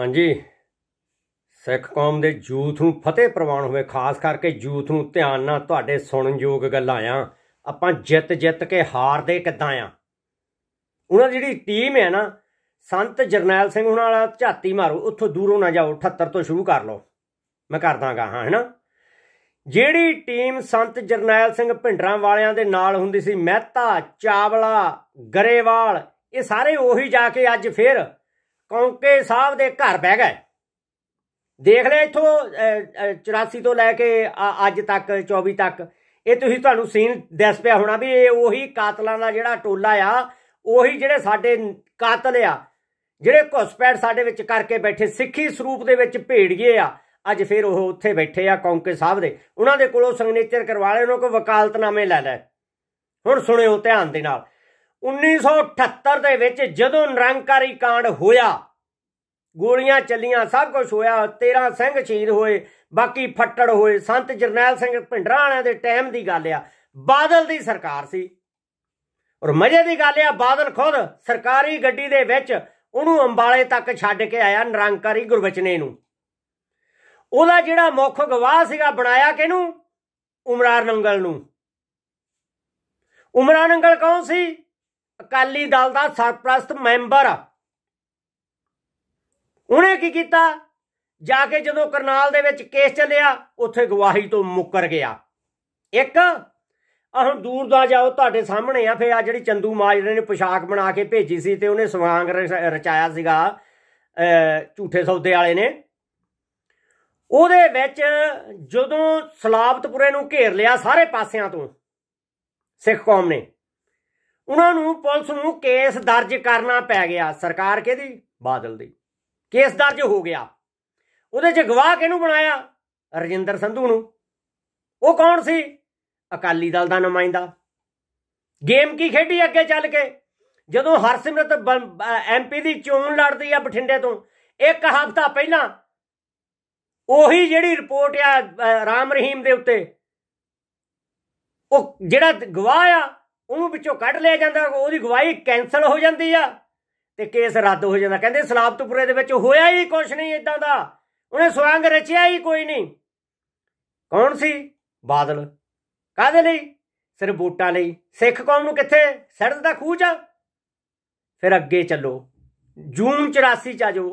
ਹਾਂਜੀ ਸਿੱਖ ਕੌਮ ਦੇ ਯੂਥ ਨੂੰ ਫਤਿਹ ਪ੍ਰਵਾਨ ਹੋਵੇ ਖਾਸ ਕਰਕੇ ਯੂਥ ਨੂੰ ਧਿਆਨ ਨਾਲ ਤੁਹਾਡੇ ਸੁਣਨ ਯੋਗ ਗੱਲਾਂ ਆ ਆਪਾਂ ਜਿੱਤ ਜਿੱਤ ਕੇ ਹਾਰਦੇ ਕਿੱਦਾਂ ਆ ਉਹਨਾਂ ਜਿਹੜੀ ਟੀਮ ਹੈ ਨਾ ਸੰਤ ਜਰਨੈਲ ਸਿੰਘ ਹੁਣ ਵਾਲਾ ਝਾਤੀ ਮਾਰੋ ਉੱਥੋਂ ਦੂਰੋਂ ਨਾ ਜਾਓ 78 ਤੋਂ ਸ਼ੁਰੂ ਕਰ ਲਓ ਮੈਂ ਕਰਦਾਗਾ ਹਾਂ ਹੈਨਾ ਜਿਹੜੀ ਟੀਮ ਸੰਤ ਜਰਨੈਲ ਸਿੰਘ ਭਿੰਡਰਾਂ ਵਾਲਿਆਂ ਦੇ ਨਾਲ ਹੁੰਦੀ ਸੀ ਮਹਿਤਾ ਚਾਵਲਾ ਗਰੇਵਾਲ ਇਹ ਸਾਰੇ ਉਹੀ ਜਾ ਕੇ ਅੱਜ ਫੇਰ ਕੌਂਕੇ ਸਾਹਿਬ ਦੇ ਘਰ ਬਹਿ ਗਏ ਦੇਖ ਲੈ ਇਥੋਂ 84 ਤੋਂ ਲੈ ਕੇ ਅੱਜ ਤੱਕ 24 ਤੱਕ ਇਹ ਤੁਸੀਂ ਤੁਹਾਨੂੰ ਸੀਨ ਦੱਸ ਪਿਆ ਹੋਣਾ ਵੀ ਇਹ ਉਹੀ ਕਾਤਲਾਂ ਦਾ ਜਿਹੜਾ ਟੋਲਾ ਆ ਉਹੀ ਜਿਹੜੇ ਸਾਡੇ ਕਾਤਲ ਆ ਜਿਹੜੇ ਘੁਸਪੈਠ ਸਾਡੇ ਵਿੱਚ ਕਰਕੇ ਬੈਠੇ ਸਿੱਖੀ ਸਰੂਪ ਦੇ ਵਿੱਚ ਭੇੜੀਏ ਆ ਅੱਜ ਫਿਰ ਉਹ ਉੱਥੇ ਬੈਠੇ ਆ ਕੌਂਕੇ ਸਾਹਿਬ ਦੇ ਉਹਨਾਂ ਦੇ ਕੋਲੋਂ ਸਿਗਨੇਚਰ ਕਰਵਾ ਲੈ ਉਹਨਾਂ ਕੋਲ ਵਕਾਲਤਨਾਮੇ ਲੈ ਲੈ ਹੁਣ ਸੁਣਿਓ ਧਿਆਨ ਦੇ ਨਾਲ 1978 ਦੇ ਵਿੱਚ ਜਦੋਂ ਨਿਰੰਕਾਰੀ ਕਾਂਡ ਹੋਇਆ ਗੋਲੀਆਂ ਚੱਲੀਆਂ ਸਭ ਕੁਝ ਹੋਇਆ 13 ਸਿੰਘ ਸ਼ਹੀਦ ਹੋਏ ਬਾਕੀ ਫੱਟੜ ਹੋਏ ਸੰਤ ਜਰਨੈਲ ਸਿੰਘ ਭਿੰਡਰਾਂ ਵਾਲਿਆਂ ਦੇ ਟਾਈਮ ਦੀ ਗੱਲ ਆ ਬਾਦਲ ਦੀ ਸਰਕਾਰ ਸੀ ਔਰ ਮਜ਼ੇ ਦੀ ਗੱਲ ਆ ਬਾਦਲ ਖੁਦ ਸਰਕਾਰੀ ਗੱਡੀ ਦੇ ਵਿੱਚ ਉਹਨੂੰ ਅੰਬਾਲੇ ਤੱਕ ਛੱਡ ਕੇ ਆਇਆ ਨਿਰੰਕਾਰੀ ਗੁਰਬਚਨੇ ਨੂੰ ਉਹਦਾ ਜਿਹੜਾ ਮੁੱਖ ਗਵਾਹ ਸੀਗਾ ਬਣਾਇਆ ਕਿਹਨੂੰ ਉਮਰਾਨ ਨੰਗਲ ਨੂੰ ਉਮਰਾਨ ਨੰਗਲ ਕੌਣ ਸੀ ਅਕਾਲੀ ਦਲ ਦਾ ਸਰਪ੍ਰਸਤ ਮੈਂਬਰ ਉਹਨੇ ਕੀ ਕੀਤਾ ਜਾ ਕੇ ਜਦੋਂ ਕਰਨਾਲ ਦੇ ਵਿੱਚ ਕੇਸ ਚੱਲਿਆ ਉੱਥੇ ਗਵਾਹੀ ਤੋਂ ਮੁੱਕਰ ਗਿਆ ਇੱਕ ਹੁਣ ਦੂਰ ਦਾ ਜਾਓ ਤੁਹਾਡੇ ਸਾਹਮਣੇ ਆ ਫੇ ਆ ਜਿਹੜੀ ਚੰਦੂ ਮਾਜਰੇ ਨੇ ਪੋਸ਼ਾਕ ਬਣਾ ਕੇ ਭੇਜੀ ਸੀ ਤੇ ਉਹਨੇ ਸਵਾਂਗ ਰਚਾਇਆ ਸੀਗਾ ਝੂਠੇ ਸੌਦੇ ਵਾਲੇ ਨੇ ਉਹਦੇ ਵਿੱਚ ਜਦੋਂ ਸਲਾਬਤਪੁਰੇ ਨੂੰ ਘੇਰ ਲਿਆ ਸਾਰੇ ਪਾਸਿਆਂ ਤੋਂ ਸਿੱਖ ਕੌਮ ਨੇ ਉਹਨਾਂ ਨੂੰ ਪੁਲਿਸ ਨੂੰ ਕੇਸ ਦਰਜ ਕਰਨਾ ਪੈ ਗਿਆ ਸਰਕਾਰ ਕਿਹਦੀ ਬਾਦਲ ਦੀ ਕੇਸ ਦਰਜ ਹੋ ਗਿਆ ਉਹਦੇ 'ਚ ਗਵਾਹ ਕਿਹਨੂੰ ਬਣਾਇਆ ਰਜਿੰਦਰ ਸੰਧੂ ਨੂੰ ਉਹ ਕੌਣ ਸੀ ਅਕਾਲੀ ਦਲ ਦਾ ਨੁਮਾਇੰਦਾ ਗੇਮ ਕੀ ਖੇਡੀ ਅੱਗੇ ਚੱਲ ਕੇ ਜਦੋਂ ਹਰਸਿਮਰਤ ਐਮਪੀ ਦੀ ਚੋਣ ਲੜਦੀ ਆ ਬਠਿੰਡੇ ਤੋਂ ਇੱਕ ਹਫ਼ਤਾ ਪਹਿਲਾਂ ਉਹੀ ਜਿਹੜੀ ਰਿਪੋਰਟ ਆ ਰਾਮ ਰਹੀਮ ਦੇ ਉੱਤੇ ਉਹ ਜਿਹੜਾ ਗਵਾਹ ਆ ਉਹਨੂੰ ਵਿੱਚੋਂ ਕੱਢ ਲਿਆ ਜਾਂਦਾ ਉਹਦੀ ਗਵਾਹੀ ਕੈਨਸਲ ਹੋ ਜਾਂਦੀ ਆ ਤੇ ਕੇਸ ਰੱਦ ਹੋ ਜਾਂਦਾ ਕਹਿੰਦੇ ਸਲਾਬਤਪੁਰੇ ਦੇ ਵਿੱਚ ਹੋਇਆ ਹੀ ਕੁਝ ਨਹੀਂ ਇਦਾਂ ਦਾ ਉਹਨੇ ਸਵੰਗ ਰਚਿਆ ਹੀ ਕੋਈ ਨਹੀਂ ਕੌਣ ਸੀ ਬਾਦਲ ਕਾਦੇ ਲਈ ਸਿਰ ਵੋਟਾਂ ਲਈ ਸਿੱਖ ਕੌਮ ਨੂੰ ਕਿੱਥੇ ਸੜਦ ਦਾ ਖੂਹ ਚ ਫਿਰ ਅੱਗੇ ਚੱਲੋ ਜੂਨ 84 ਚ ਆਜੋ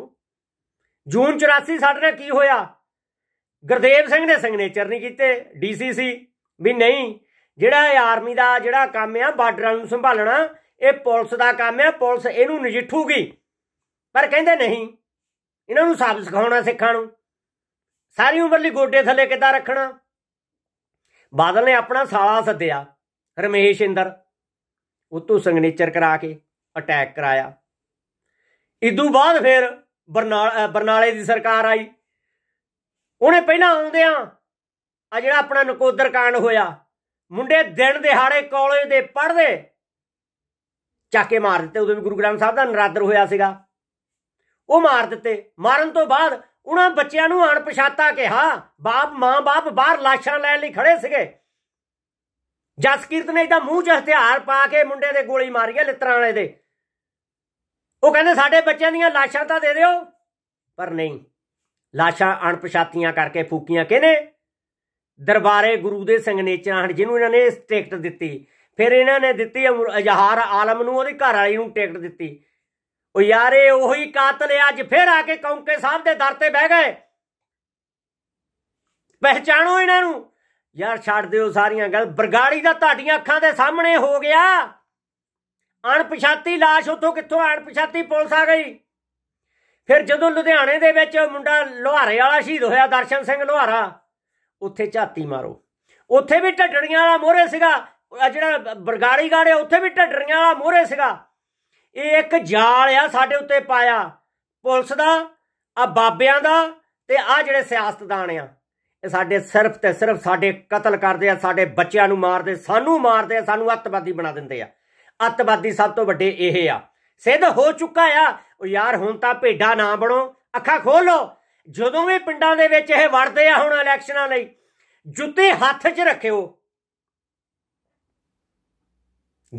ਜੂਨ 84 ਸਾਡੇ ਨਾਲ ਕੀ ਹੋਇਆ ਗੁਰਦੇਵ ਸਿੰਘ ਨੇ ਸਿਗਨੇਚਰ ਨਹੀਂ ਕੀਤੇ ਡੀਸੀਸੀ ਵੀ ਨਹੀਂ ਜਿਹੜਾ ਇਹ ਆਰਮੀ ਦਾ ਜਿਹੜਾ ਕੰਮ ਆ ਬਾਰਡਰਾਂ ਨੂੰ ਸੰਭਾਲਣਾ ਇਹ ਪੁਲਿਸ ਦਾ ਕੰਮ ਆ ਪੁਲਿਸ ਇਹਨੂੰ ਨਜਿੱਠੂਗੀ ਪਰ ਕਹਿੰਦੇ ਨਹੀਂ ਇਹਨਾਂ ਨੂੰ ਸਾਬਤ ਸਿਖਾਉਣਾ ਸਿੱਖਾਂ ਨੂੰ ਸਾਰੀ ਉਮਰ ਲਈ ਗੋਡੇ ਥੱਲੇ ਕਿੱਦਾਂ ਰੱਖਣਾ ਬਾਦਲ ਨੇ ਆਪਣਾ ਸਾਲਾ ਸੱਦਿਆ ਰਮੇਸ਼ ਇੰਦਰ ਉਤੋਂ ਸਿਗਨੇਚਰ ਕਰਾ ਕੇ ਅਟੈਕ ਕਰਾਇਆ ਇਦੋਂ ਬਾਅਦ ਫਿਰ ਬਰਨਾਲੇ ਦੀ ਸਰਕਾਰ ਆਈ ਉਹਨੇ ਪਹਿਲਾਂ ਆਉਂਦਿਆਂ ਆ ਜਿਹੜਾ ਆਪਣਾ ਨਕੋਦਰ ਕਾਂਡ ਹੋਇਆ ਮੁੰਡੇ ਦਿਨ ਦਿਹਾੜੇ ਕਾਲਜ ਦੇ ਪੜ੍ਹਦੇ ਚਾਕੇ ਮਾਰ ਦਿੱਤੇ ਉਦੋਂ ਵੀ ਗੁਰੂ ਗ੍ਰੰਥ ਸਾਹਿਬ ਦਾ ਨਰਾਦਰ ਹੋਇਆ ਸੀਗਾ ਉਹ ਮਾਰ ਦਿੱਤੇ ਮਾਰਨ ਤੋਂ ਬਾਅਦ ਉਹਨਾਂ ਬੱਚਿਆਂ ਨੂੰ ਅਣਪਛਾਤਾ ਕਿਹਾ ਬਾਪ ਮਾਂ ਬਾਪ ਬਾਹਰ ਲਾਸ਼ਾਂ ਲੈਣ ਲਈ ਖੜੇ ਸੀਗੇ ਜਸਕੀਰਤ ਨੇ ਇਹਦਾ ਮੂੰਹ 'ਚ ਹਥਿਆਰ ਪਾ ਕੇ ਮੁੰਡੇ ਦੇ ਗੋਲੀ ਮਾਰੀ ਹੈ ਲਿੱਤਰਾਂ ਵਾਲੇ ਦੇ ਉਹ ਕਹਿੰਦੇ ਸਾਡੇ ਬੱਚਿਆਂ ਦੀਆਂ ਲਾਸ਼ਾਂ ਤਾਂ ਦੇ ਦਿਓ ਪਰ ਨਹੀਂ ਲਾਸ਼ਾਂ ਅਣਪਛਾਤੀਆਂ ਕਰਕੇ ਫੂਕੀਆਂ ਕਿਨੇ ਦਰਬਾਰੇ ਗੁਰੂ ਦੇ ਸਿੰਘ ਨੇਚਰਾਂ ਜਿਹਨੂੰ ਇਹਨਾਂ ਨੇ ਟਿਕਟ ਦਿੱਤੀ ਫਿਰ ਇਹਨਾਂ ਨੇ ਦਿੱਤੀ ਅਜਹਾਰ ਆਲਮ ਨੂੰ ਉਹਦੇ ਘਰ ਵਾਲੀ ਨੂੰ ਟਿਕਟ ਦਿੱਤੀ ਉਹ ਯਾਰੇ ਉਹੀ ਕਾਤਲ ਅੱਜ ਫਿਰ ਆ ਕੇ ਕੌਂਕੇ ਸਾਹਿਬ ਦੇ ਦਰ ਤੇ ਬਹਿ ਗਏ ਪਹਿਚਾਣੋ ਇਹਨਾਂ ਨੂੰ ਯਾਰ ਛੱਡ ਦਿਓ ਸਾਰੀਆਂ ਗੱਲ ਬਰਗਾੜੀ ਦਾ ਤੁਹਾਡੀਆਂ ਅੱਖਾਂ ਦੇ ਸਾਹਮਣੇ ਹੋ ਗਿਆ ਅਣਪਛਾਤੀ লাশ ਉੱਥੋਂ ਕਿੱਥੋਂ ਅਣਪਛਾਤੀ ਪੁਲਿਸ ਆ ਗਈ ਫਿਰ ਜਦੋਂ ਲੁਧਿਆਣੇ ਦੇ ਵਿੱਚ ਮੁੰਡਾ ਲੋਹਾਰੇ ਵਾਲਾ ਸ਼ਹੀਦ ਹੋਇਆ ਦਰਸ਼ਨ ਸਿੰਘ ਲੋਹਾਰਾ ਉੱਥੇ ਝਾਤੀ ਮਾਰੋ ਉੱਥੇ ਵੀ ਢੱਡੜੀਆਂ ਵਾਲਾ ਮੋਹਰੇ ਸੀਗਾ ਆ ਜਿਹੜਾ ਬਰਗਾੜੀ ਗਾੜੇ ਉੱਥੇ ਵੀ ਢੱਡੜੀਆਂ ਵਾਲਾ ਮੋਹਰੇ ਸੀਗਾ ਇਹ ਇੱਕ ਜਾਲ ਆ ਸਾਡੇ ਉੱਤੇ ਪਾਇਆ ਪੁਲਿਸ ਦਾ ਆ ਬਾਬਿਆਂ ਦਾ ਤੇ ਆ ਜਿਹੜੇ ਸਿਆਸਤਦਾਨ ਆ ਇਹ ਸਾਡੇ ਸਿਰਫ ਤੇ ਸਿਰਫ ਸਾਡੇ ਕਤਲ ਕਰਦੇ ਆ ਸਾਡੇ ਬੱਚਿਆਂ ਨੂੰ ਮਾਰਦੇ ਸਾਨੂੰ ਮਾਰਦੇ ਆ ਸਾਨੂੰ ਅੱਤਵਾਦੀ ਬਣਾ ਦਿੰਦੇ ਆ ਅੱਤਵਾਦੀ ਸਭ ਤੋਂ ਵੱਡੇ ਇਹ ਆ ਸਿੱਧ ਹੋ ਚੁੱਕਾ ਆ ਉਹ ਯਾਰ ਹੁਣ ਤਾਂ ਭੇਡਾ ਨਾ ਬਣੋ ਅੱਖਾਂ ਖੋਲੋ ਜਦੋਂ ਵੀ ਪਿੰਡਾਂ ਦੇ ਵਿੱਚ ਇਹ ਵੜਦੇ ਆ ਹੁਣ ਇਲੈਕਸ਼ਨਾਂ ਲਈ ਜੁੱਤੇ ਹੱਥ 'ਚ ਰੱਖਿਓ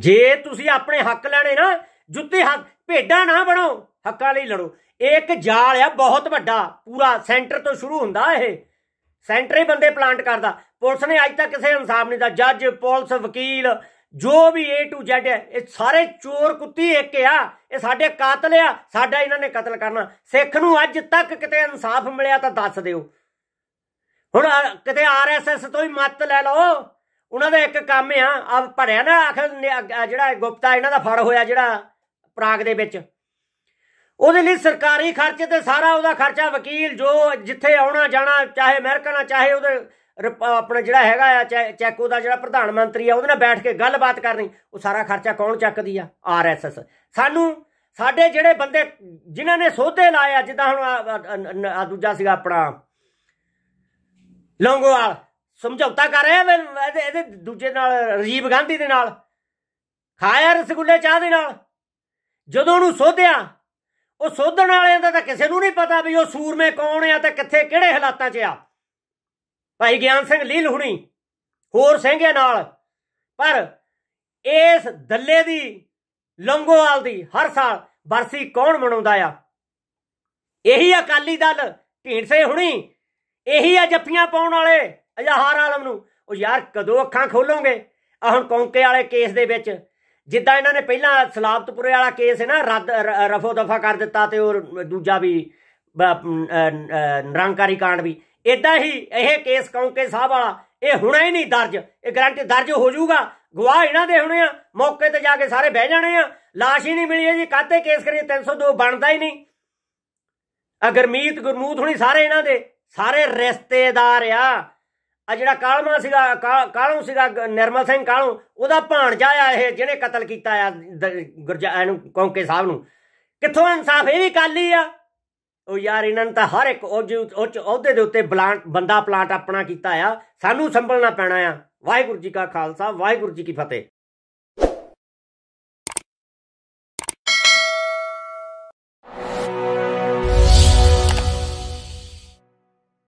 ਜੇ ਤੁਸੀਂ ਆਪਣੇ ਹੱਕ ਲੈਣੇ ਨਾ ਜੁੱਤੇ ਹੱਥ ਭੇਡਾਂ ਨਾ ਬਣੋ ਹੱਕਾਂ ਲਈ ਲੜੋ ਇੱਕ ਜਾਲ ਆ ਬਹੁਤ ਵੱਡਾ ਪੂਰਾ ਸੈਂਟਰ ਤੋਂ ਸ਼ੁਰੂ ਹੁੰਦਾ ਇਹ ਸੈਂਟਰ ਹੀ ਬੰਦੇ ਪਲਾਂਟ ਕਰਦਾ ਪੁਲਿਸ ਨੇ ਅੱਜ ਤੱਕ ਕਿਸੇ ਇਨਸਾਫ ਨਹੀਂ ਦਾ ਜੱਜ ਪੁਲਿਸ ਵਕੀਲ ਜੋ ਵੀ A to Z ਹੈ ਇਹ ਸਾਰੇ ਚੋਰ ਕੁੱਤੀ ਇੱਕ ਆ ਇਹ ਸਾਡੇ ਕਾਤਲ ਆ ਸਾਡਾ ਇਹਨਾਂ ਨੇ ਕਤਲ ਕਰਨਾ ਸਿੱਖ ਨੂੰ ਅੱਜ ਤੱਕ ਕਿਤੇ ਇਨਸਾਫ ਮਿਲਿਆ ਤਾਂ ਦੱਸ ਦਿਓ ਹੁਣ ਕਿਤੇ ਆਰਐਸਐਸ ਤੋਂ ਹੀ ਮੱਤ ਲੈ ਲਓ ਉਹਨਾਂ ਦਾ ਇੱਕ ਕੰਮ ਆ ਆ ਭੜਿਆ ਨਾ ਆਖਰ ਜਿਹੜਾ ਗੁਪਤਾ ਇਹਨਾਂ ਦਾ ਫੜ ਹੋਇਆ ਜਿਹੜਾ ਪ੍ਰਾਗ ਦੇ ਵਿੱਚ ਉਹਦੇ ਲਈ ਸਰਕਾਰੀ ਖਰਚੇ ਤੇ ਸਾਰਾ ਉਹਦਾ ਖਰਚਾ ਵਕੀਲ ਜੋ ਜਿੱਥੇ ਆਉਣਾ ਜਾਣਾ ਚਾਹੇ ਅਮਰੀਕਾ ਨਾਲ ਚਾਹੇ ਉਹਦੇ ਆਪਣਾ ਜਿਹੜਾ ਹੈਗਾ ਆ ਚੈਕੋ ਦਾ ਜਿਹੜਾ ਪ੍ਰਧਾਨ ਮੰਤਰੀ ਆ ਉਹਦੇ ਨਾਲ ਬੈਠ ਕੇ ਗੱਲਬਾਤ ਕਰਨੀ ਉਹ ਸਾਰਾ ਖਰਚਾ ਕੌਣ ਚੱਕਦੀ ਆ ਆਰਐਸਐਸ ਸਾਨੂੰ ਸਾਡੇ ਜਿਹੜੇ ਬੰਦੇ ਜਿਨ੍ਹਾਂ ਨੇ ਸੋਧੇ ਆ ਜਿੱਦਾਂ ਹੁਣ ਆ ਦੂਜਾ ਸੀਗਾ ਆਪਣਾ ਲੌਂਗੋਵਾਲ ਸਮਝੌਤਾ ਕਰ ਰਿਹਾ ਇਹਦੇ ਦੂਜੇ ਨਾਲ ਰਜੀਵ ਗਾਂਧੀ ਦੇ ਨਾਲ ਖਾਇਆ ਰਸਗੁੱਲੇ ਚਾਹ ਦੇ ਨਾਲ ਜਦੋਂ ਉਹਨੂੰ ਸੋਧਿਆ ਉਹ ਸੋਧਣ ਵਾਲਿਆਂ ਦਾ ਤਾਂ ਕਿਸੇ ਨੂੰ ਨਹੀਂ ਪਤਾ ਵੀ ਉਹ ਸੂਰਮੇ ਕੌਣ ਆ ਤੇ ਕਿੱਥੇ ਕਿਹੜੇ ਹਾਲਾਤਾਂ 'ਚ ਆ ਭਾਈ ਗਿਆਨ ਸਿੰਘ ਲੀਲ ਹੁਣੀ ਹੋਰ ਸਿੰਘਿਆਂ ਨਾਲ ਪਰ ਇਸ ਦੱਲੇ ਦੀ ਲੰਗੋਵਾਲ ਦੀ ਹਰ ਸਾਲ ਬਰਸੀ ਕੌਣ ਮਨਾਉਂਦਾ ਆ ਇਹੀ ਅਕਾਲੀ ਦਲ ਢੀਂਸੇ ਹੁਣੀ ਇਹੀ ਆ ਜੱਫੀਆਂ ਪਾਉਣ ਵਾਲੇ ਅਜਾਹਰ ਆਲਮ ਨੂੰ ਉਹ ਯਾਰ ਕਦੋਂ ਅੱਖਾਂ ਖੋਲੋਗੇ ਆ ਹੁਣ ਕੌਂਕੇ ਵਾਲੇ ਕੇਸ ਦੇ ਵਿੱਚ ਜਿੱਦਾਂ ਇਹਨਾਂ ਨੇ ਪਹਿਲਾਂ ਸਲਾਬਤਪੁਰੇ ਵਾਲਾ ਕੇਸ ਹੈ ਨਾ ਰੱਦ ਰਫੋ ਦਫਾ ਕਰ ਦਿੱਤਾ ਤੇ ਉਹ ਦੂਜਾ ਵੀ ਨਰੰਕਾਰੀ ਕਾਂਡ ਵੀ ਇਦਾਂ ਹੀ ਇਹ ਕੇਸ ਕੌਂਕੇ ਸਾਹਿਬ ਵਾਲਾ ਇਹ ਹੁਣੇ ਹੀ ਨਹੀਂ ਦਰਜ ਇਹ ਗਰੰਟੀ ਦਰਜ ਹੋ ਜਾਊਗਾ ਗਵਾਹ ਇਹਨਾਂ ਦੇ ਹੋਣੇ ਆ ਮੌਕੇ ਤੇ ਜਾ ਕੇ ਸਾਰੇ ਬਹਿ ਜਾਣੇ ਆ ਲਾਸ਼ ਹੀ ਨਹੀਂ ਮਿਲੀ ਜੀ ਕਾਤੇ ਕੇਸ ਕਰੀਏ 302 ਬਣਦਾ ਹੀ ਨਹੀਂ ਅਗਰ ਮੀਤ ਗੁਰਮੂਤ ਹੁਣੀ ਸਾਰੇ ਇਹਨਾਂ ਦੇ ਸਾਰੇ ਰਿਸ਼ਤੇਦਾਰ ਆ ਆ ਜਿਹੜਾ ਕਾਲਮਾ ਸੀਗਾ ਕਾਲੂ ਸੀਗਾ ਨਿਰਮਲ ਸਿੰਘ ਕਾਲੂ ਉਹਦਾ ਭਾਣਜਾ ਆ ਇਹ ਜਿਹਨੇ ਕਤਲ ਕੀਤਾ ਆ ਗੁਰਜਾ ਨੂੰ ਕੌਂਕੇ ਸਾਹਿਬ ਨੂੰ ਕਿੱਥੋਂ ਇਨਸਾਫ ਇਹ ਵੀ ਕਾਲੀ ਆ ਉਹ ਯਾਰ ਇਹਨਾਂ ਨੇ ਤਾਂ ਹਰ ਇੱਕ ਉੱਚ ਅਹੁਦੇ ਦੇ ਉੱਤੇ ਬਲਾਂਟ ਬੰਦਾ ਪਲਾਂਟ ਆਪਣਾ ਕੀਤਾ ਆ ਸਾਨੂੰ ਸੰਭਲਣਾ ਪੈਣਾ ਆ ਵਾਹਿਗੁਰੂ ਜੀ ਕਾ ਖਾਲਸਾ ਵਾਹਿਗੁਰੂ ਜੀ ਕੀ ਫਤਿਹ